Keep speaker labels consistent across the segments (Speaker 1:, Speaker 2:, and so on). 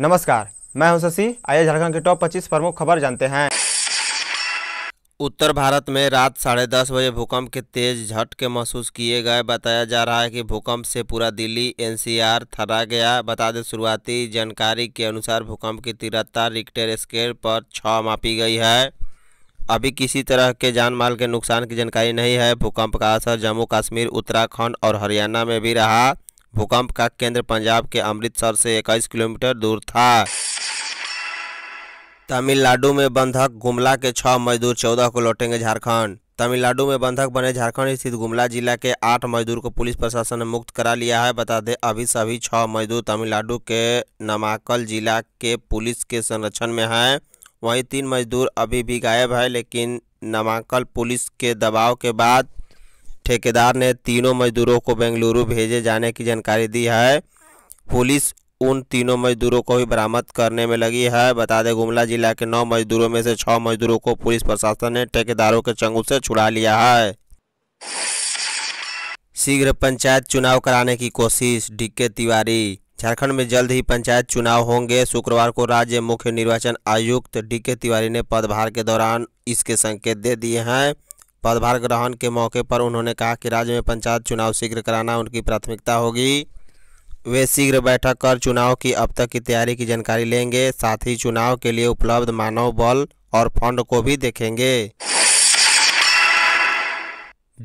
Speaker 1: नमस्कार मैं हूं शशि आइए झारखंड के टॉप 25 प्रमुख खबर जानते हैं उत्तर भारत में रात साढ़े दस बजे भूकंप के तेज झटके महसूस किए गए बताया जा रहा है कि भूकंप से पूरा दिल्ली एनसीआर थरा गया बता दें शुरुआती जानकारी के अनुसार भूकंप की तीव्रता रिक्टर स्केल पर छः मापी गई है अभी किसी तरह के जान माल के नुकसान की जानकारी नहीं है भूकंप का असर जम्मू कश्मीर उत्तराखंड और हरियाणा में भी रहा भूकंप का केंद्र पंजाब के अमृतसर से 21 किलोमीटर दूर था तमिलनाडु में बंधक गुमला के छह मजदूर चौदह को लौटेंगे झारखंड तमिलनाडु में बंधक बने झारखंड स्थित गुमला जिला के आठ मजदूर को पुलिस प्रशासन ने मुक्त करा लिया है बता दें अभी सभी छह मजदूर तमिलनाडु के नमाकल जिला के पुलिस के संरक्षण में हैं वहीं तीन मजदूर अभी भी गायब है लेकिन नमाकल पुलिस के दबाव के बाद ठेकेदार ने तीनों मजदूरों को बेंगलुरु भेजे जाने की जानकारी दी है पुलिस उन तीनों मजदूरों को भी बरामद करने में लगी है बता दें गुमला जिला के नौ मजदूरों में से छह मजदूरों को पुलिस प्रशासन ने ठेकेदारों के चंगुल से छुड़ा लिया है शीघ्र पंचायत चुनाव कराने की कोशिश डीके तिवारी झारखंड में जल्द ही पंचायत चुनाव होंगे शुक्रवार को राज्य मुख्य निर्वाचन आयुक्त डीके तिवारी ने पदभार के दौरान इसके संकेत दे दिए हैं पदभार ग्रहण के मौके पर उन्होंने कहा कि राज्य में पंचायत चुनाव शीघ्र कराना उनकी प्राथमिकता होगी वे शीघ्र बैठक कर चुनाव की अब तक की तैयारी की जानकारी लेंगे साथ ही चुनाव के लिए उपलब्ध मानव बल और फंड को भी देखेंगे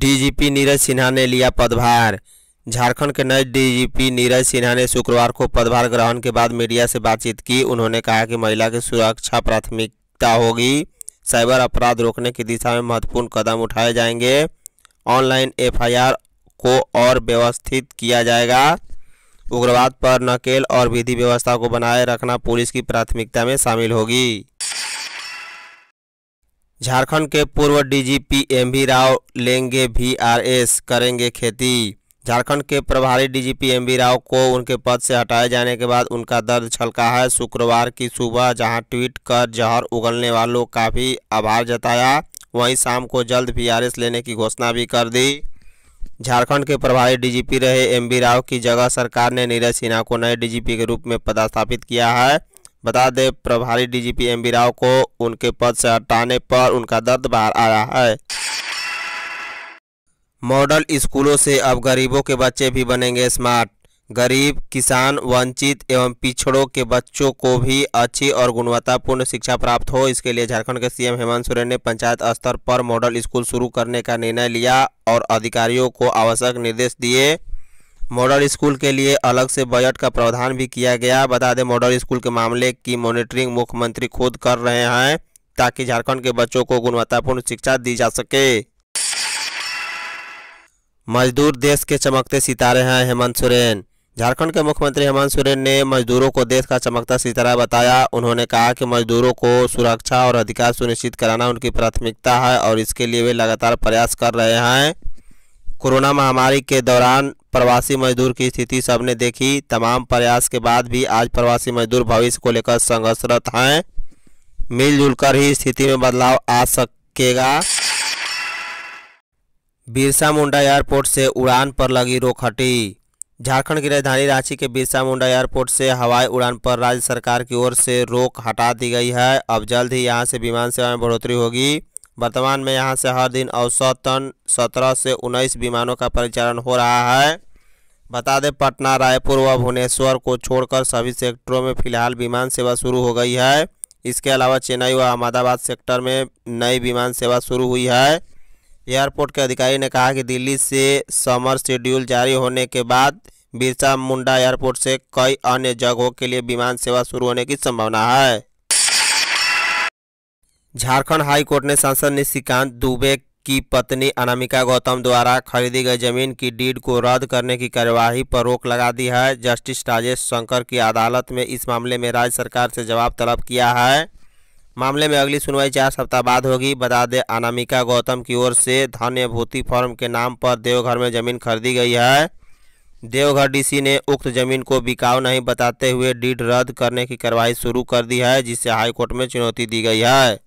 Speaker 1: डीजीपी नीरज सिन्हा ने लिया पदभार झारखंड के नए डीजीपी नीरज सिन्हा ने शुक्रवार को पदभार ग्रहण के बाद मीडिया से बातचीत की उन्होंने कहा कि महिला की सुरक्षा प्राथमिकता होगी साइबर अपराध रोकने की दिशा में महत्वपूर्ण कदम उठाए जाएंगे ऑनलाइन एफआईआर को और व्यवस्थित किया जाएगा उग्रवाद पर नकेल और विधि व्यवस्था को बनाए रखना पुलिस की प्राथमिकता में शामिल होगी झारखंड के पूर्व डीजीपी एमवी राव लेंगे वीआरएस करेंगे खेती झारखंड के प्रभारी डीजीपी एमवी राव को उनके पद से हटाए जाने के बाद उनका दर्द छलका है शुक्रवार की सुबह जहां ट्वीट कर जहर उगलने वालों का भी आभार जताया वहीं शाम को जल्द वीआरएस लेने की घोषणा भी कर दी झारखंड के प्रभारी डीजीपी रहे एमवी राव की जगह सरकार ने नीरज सिन्हा को नए डीजीपी के रूप में पदस्थापित किया है बता दें प्रभारी डीजीपी एमवी राव को उनके पद से हटाने पर उनका दर्द बाहर आया है मॉडल स्कूलों से अब गरीबों के बच्चे भी बनेंगे स्मार्ट गरीब किसान वंचित एवं पिछड़ों के बच्चों को भी अच्छी और गुणवत्तापूर्ण शिक्षा प्राप्त हो इसके लिए झारखंड के सीएम हेमंत सोरेन ने पंचायत स्तर पर मॉडल स्कूल शुरू करने का निर्णय लिया और अधिकारियों को आवश्यक निर्देश दिए मॉडल स्कूल के लिए अलग से बजट का प्रावधान भी किया गया बता दें मॉडल स्कूल के मामले की मॉनिटरिंग मुख्यमंत्री खुद कर रहे हैं ताकि झारखंड के बच्चों को गुणवत्तापूर्ण शिक्षा दी जा सके मजदूर देश के चमकते सितारे हैं हेमंत सोरेन झारखंड के मुख्यमंत्री हेमंत सोरेन ने मजदूरों को देश का चमकता सितारा बताया उन्होंने कहा कि मजदूरों को सुरक्षा और अधिकार सुनिश्चित कराना उनकी प्राथमिकता है और इसके लिए वे लगातार प्रयास कर रहे हैं कोरोना महामारी के दौरान प्रवासी मजदूर की स्थिति सबने देखी तमाम प्रयास के बाद भी आज प्रवासी मजदूर भविष्य को लेकर संघर्षरत हैं मिलजुल कर ही स्थिति में बदलाव आ सकेगा बिरसा मुंडा एयरपोर्ट से उड़ान पर लगी रोक हटी झारखंड की राजधानी रांची के बिरसा मुंडा एयरपोर्ट से हवाई उड़ान पर राज्य सरकार की ओर से रोक हटा दी गई है अब जल्द ही यहां से विमान सेवा में बढ़ोतरी होगी वर्तमान में यहां से हर दिन औसतन सत्रह से उन्नीस विमानों का परिचालन हो रहा है बता दें पटना रायपुर व भुवनेश्वर को छोड़कर सभी सेक्टरों में फिलहाल विमान सेवा शुरू हो गई है इसके अलावा चेन्नई व अहमदाबाद सेक्टर में नई विमान सेवा शुरू हुई है एयरपोर्ट के अधिकारी ने कहा कि दिल्ली से समर शेड्यूल जारी होने के बाद बिरसा मुंडा एयरपोर्ट से कई अन्य जगहों के लिए विमान सेवा शुरू होने की संभावना है झारखंड हाई कोर्ट ने सांसद निशिकांत दुबे की पत्नी अनामिका गौतम द्वारा खरीदी गई जमीन की डीड को रद्द करने की कार्यवाही पर रोक लगा दी है जस्टिस राजेश शंकर की अदालत में इस मामले में राज्य सरकार से जवाब तलब किया है मामले में अगली सुनवाई चार सप्ताह बाद होगी बता दें अनामिका गौतम की ओर से धान्यभूति फर्म के नाम पर देवघर में जमीन खरीदी गई है देवघर डीसी ने उक्त जमीन को बिकाऊ नहीं बताते हुए डीड रद्द करने की कार्रवाई शुरू कर दी है जिससे हाईकोर्ट में चुनौती दी गई है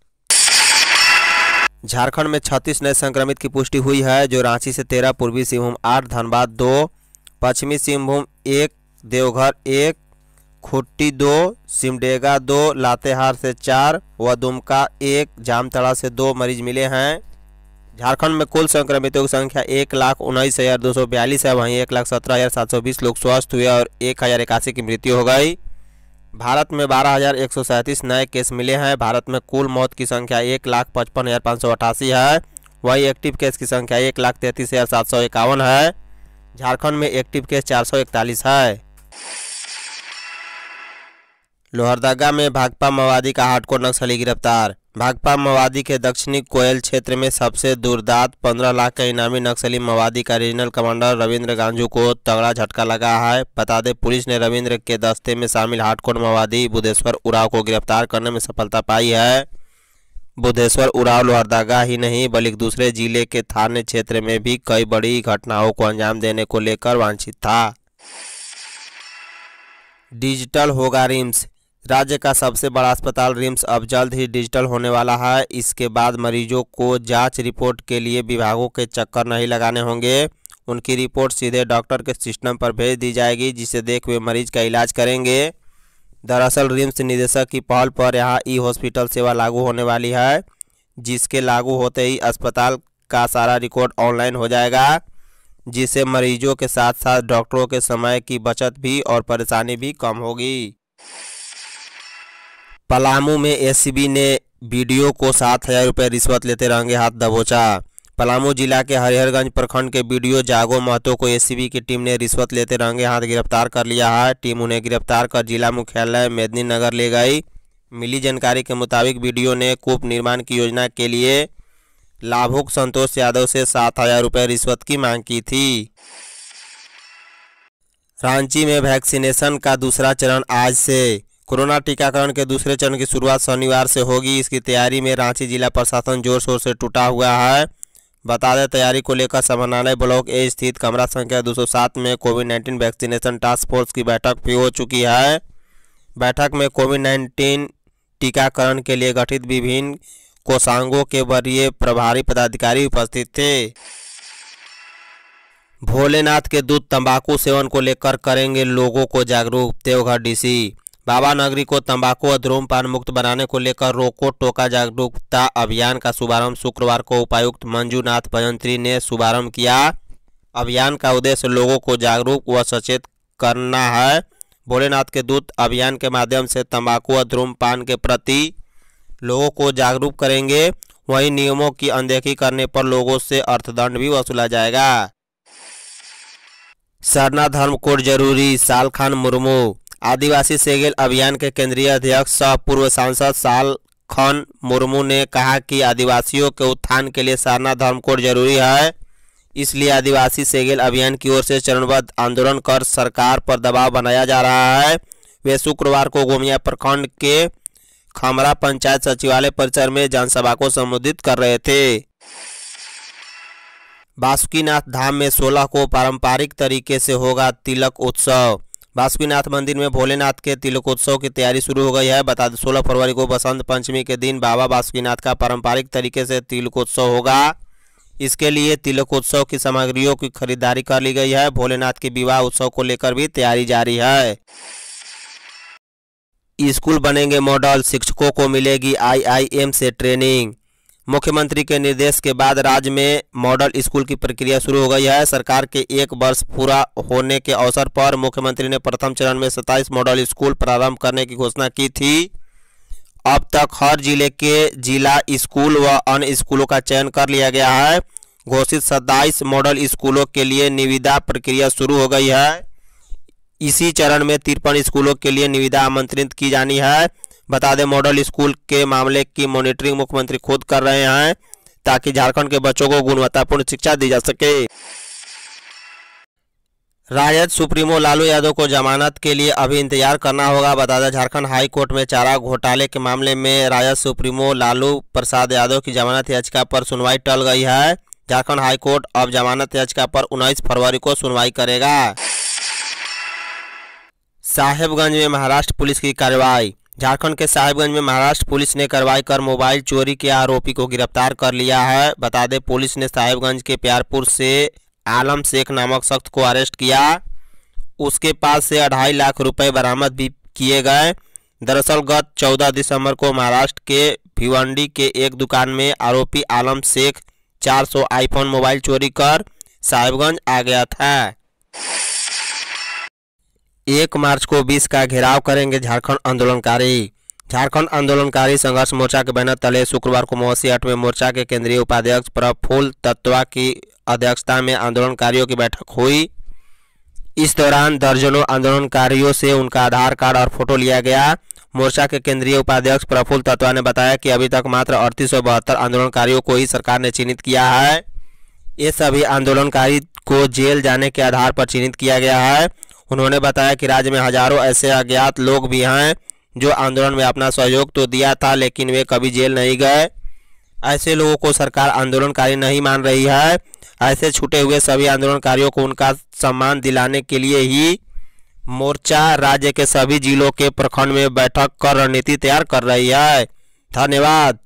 Speaker 1: झारखंड में 36 नए संक्रमित की पुष्टि हुई है जो रांची से 13, पूर्वी सिंहभूम 8, धनबाद 2, पश्चिमी सिंहभूम 1, देवघर एक खुट्टी दो सिमडेगा दो लातेहार से चार व दुमका एक जामतड़ा से दो मरीज मिले हैं झारखंड में कुल संक्रमितों की संख्या एक लाख उन्नीस हज़ार दो सौ बयालीस है वहीं एक लाख सत्रह हज़ार सात सौ बीस लोग स्वस्थ हुए और एक हज़ार इक्यासी की मृत्यु हो गई भारत में बारह हज़ार एक सौ सैंतीस नए केस मिले हैं भारत में कुल मौत की संख्या एक लाख पचपन हज़ार पाँच सौ अठासी है वहीं एक्टिव केस की संख्या एक लाख तैंतीस हज़ार सात सौ इक्यावन है झारखंड में एक्टिव केस चार सौ इकतालीस है लोहरदगा में भाकपा माओवादी का हार्डकोर नक्सली गिरफ्तार भाकपा माओवादी के दक्षिणी कोयल क्षेत्र में सबसे दुर्दांत पंद्रह लाख का इनामी नक्सली माओवादी का रीजनल कमांडर रविंद्र गांजू को तगड़ा झटका लगा है बता दें पुलिस ने रविंद्र के दस्ते में शामिल हार्डकोर माओवादी बुधेश्वर उराव को गिरफ्तार करने में सफलता पाई है बुधेश्वर उराव लोहरदगा ही नहीं बल्कि दूसरे जिले के थाने क्षेत्र में भी कई बड़ी घटनाओं को अंजाम देने को लेकर वांछित था डिजिटल होगा रिम्स राज्य का सबसे बड़ा अस्पताल रिम्स अब जल्द ही डिजिटल होने वाला है इसके बाद मरीजों को जांच रिपोर्ट के लिए विभागों के चक्कर नहीं लगाने होंगे उनकी रिपोर्ट सीधे डॉक्टर के सिस्टम पर भेज दी जाएगी जिसे देख वे मरीज का इलाज करेंगे दरअसल रिम्स निदेशक की पहल पर यहाँ ई हॉस्पिटल सेवा लागू होने वाली है जिसके लागू होते ही अस्पताल का सारा रिकॉर्ड ऑनलाइन हो जाएगा जिससे मरीजों के साथ साथ डॉक्टरों के समय की बचत भी और परेशानी भी कम होगी पलामू में एसीबी ने बीडीओ को सात हजार रुपये रिश्वत लेते रंगे हाथ दबोचा पलामू जिला के हरिहरगंज प्रखंड के बीडीओ जागो महतो को एसीबी की टीम ने रिश्वत लेते रंगे हाथ गिरफ्तार कर लिया है टीम उन्हें गिरफ्तार कर जिला मुख्यालय मेदनी नगर ले गई मिली जानकारी के मुताबिक बीडीओ ने कूप निर्माण की योजना के लिए लाभुक संतोष यादव से सात हजार रुपये रिश्वत की मांग की थी रांची में वैक्सीनेशन का दूसरा चरण आज से कोरोना टीकाकरण के दूसरे चरण की शुरुआत शनिवार से होगी इसकी तैयारी में रांची जिला प्रशासन जोर शोर से टूटा हुआ है बता दें तैयारी को लेकर समरनालय ब्लॉक ए स्थित कमरा संख्या 207 में कोविड 19 वैक्सीनेशन टास्क फोर्स की बैठक भी हो चुकी है बैठक में कोविड 19 टीकाकरण के लिए गठित विभिन्न कोषांगों के वरीय प्रभारी पदाधिकारी उपस्थित थे भोलेनाथ के दूध तंबाकू सेवन को लेकर करेंगे लोगों को जागरूक देवघर डीसी बाबा नगरी को तंबाकू और धूमपान मुक्त बनाने को लेकर रोको टोका जागरूकता अभियान का शुभारंभ शुक्रवार को उपायुक्त मंजूनाथ भजंत्री ने शुभारंभ किया अभियान का उद्देश्य लोगों को जागरूक व सचेत करना है भोलेनाथ के दूत अभियान के माध्यम से तंबाकू और धूमपान के प्रति लोगों को जागरूक करेंगे वहीं नियमों की अनदेखी करने पर लोगों से अर्थदंड भी वसूला जाएगा सरना धर्म कोड जरूरी साल खान मुर्मू आदिवासी सेगेल अभियान के केंद्रीय अध्यक्ष सह पूर्व सांसद साल खन मुर्मू ने कहा कि आदिवासियों के उत्थान के लिए सरना धर्म कोड जरूरी है इसलिए आदिवासी सेगेल अभियान की ओर से चरणबद्ध आंदोलन कर सरकार पर दबाव बनाया जा रहा है वे शुक्रवार को गोमिया प्रखंड के खमरा पंचायत सचिवालय परिसर में जनसभा को संबोधित कर रहे थे बासुकीनाथ धाम में सोलह को पारंपरिक तरीके से होगा तिलक उत्सव बासुकीनाथ मंदिर में भोलेनाथ के तिलकोत्सव की तैयारी शुरू हो गई है बता दें सोलह फरवरी को बसंत पंचमी के दिन बाबा बासुकीनाथ का पारंपरिक तरीके से तिलकोत्सव होगा इसके लिए तिलकोत्सव की सामग्रियों की खरीदारी कर ली गई है भोलेनाथ के विवाह उत्सव को लेकर भी तैयारी जारी है स्कूल बनेंगे मॉडल शिक्षकों को मिलेगी आईआईएम से ट्रेनिंग मुख्यमंत्री के निर्देश के बाद राज्य में मॉडल स्कूल की प्रक्रिया शुरू हो गई है सरकार के एक वर्ष पूरा होने के अवसर पर मुख्यमंत्री ने प्रथम चरण में 27 मॉडल स्कूल प्रारंभ करने की घोषणा की थी अब तक हर जिले के जिला स्कूल व अन्य स्कूलों का चयन कर लिया गया है घोषित 27 मॉडल स्कूलों के लिए निविदा प्रक्रिया शुरू हो गई है इसी चरण में तिरपन स्कूलों के लिए निविदा आमंत्रित की जानी है बता दें मॉडल स्कूल के मामले की मॉनिटरिंग मुख्यमंत्री खुद कर रहे हैं ताकि झारखंड के बच्चों को गुणवत्तापूर्ण शिक्षा दी जा सके राजद सुप्रीमो लालू यादव को जमानत के लिए अभी इंतजार करना होगा बता दें झारखंड हाई कोर्ट में चारा घोटाले के मामले में राजद सुप्रीमो लालू प्रसाद यादव की जमानत याचिका पर सुनवाई टल गई है झारखंड हाई कोर्ट अब जमानत याचिका पर 19 फरवरी को सुनवाई करेगा साहेबगंज में महाराष्ट्र पुलिस की कार्रवाई झारखंड के साहिबगंज में महाराष्ट्र पुलिस ने कार्रवाई कर मोबाइल चोरी के आरोपी को गिरफ्तार कर लिया है बता दें पुलिस ने साहिबगंज के प्यारपुर से आलम शेख नामक शख्स को अरेस्ट किया उसके पास से अढ़ाई लाख रुपए बरामद भी किए गए दरअसल गत 14 दिसंबर को महाराष्ट्र के भिवंडी के एक दुकान में आरोपी आलम शेख चार आईफोन मोबाइल चोरी कर साहिबगंज आ गया था एक मार्च को बीस का घेराव करेंगे झारखंड आंदोलनकारी झारखंड आंदोलनकारी संघर्ष मोर्चा के बैनर तले शुक्रवार को मौसी में मोर्चा के केंद्रीय उपाध्यक्ष प्रफुल तत्वा की अध्यक्षता में आंदोलनकारियों की बैठक हुई इस दौरान दर्जनों आंदोलनकारियों से उनका आधार कार्ड और फोटो लिया गया मोर्चा के केंद्रीय उपाध्यक्ष प्रफुल्ल तत्वा ने बताया कि अभी तक मात्र अड़तीस आंदोलनकारियों को ही सरकार ने चिन्हित किया है ये सभी आंदोलनकारी को जेल जाने के आधार पर चिन्हित किया गया है उन्होंने बताया कि राज्य में हजारों ऐसे अज्ञात लोग भी हैं जो आंदोलन में अपना सहयोग तो दिया था लेकिन वे कभी जेल नहीं गए ऐसे लोगों को सरकार आंदोलनकारी नहीं मान रही है ऐसे छूटे हुए सभी आंदोलनकारियों को उनका सम्मान दिलाने के लिए ही मोर्चा राज्य के सभी जिलों के प्रखंड में बैठक कर रणनीति तैयार कर रही है धन्यवाद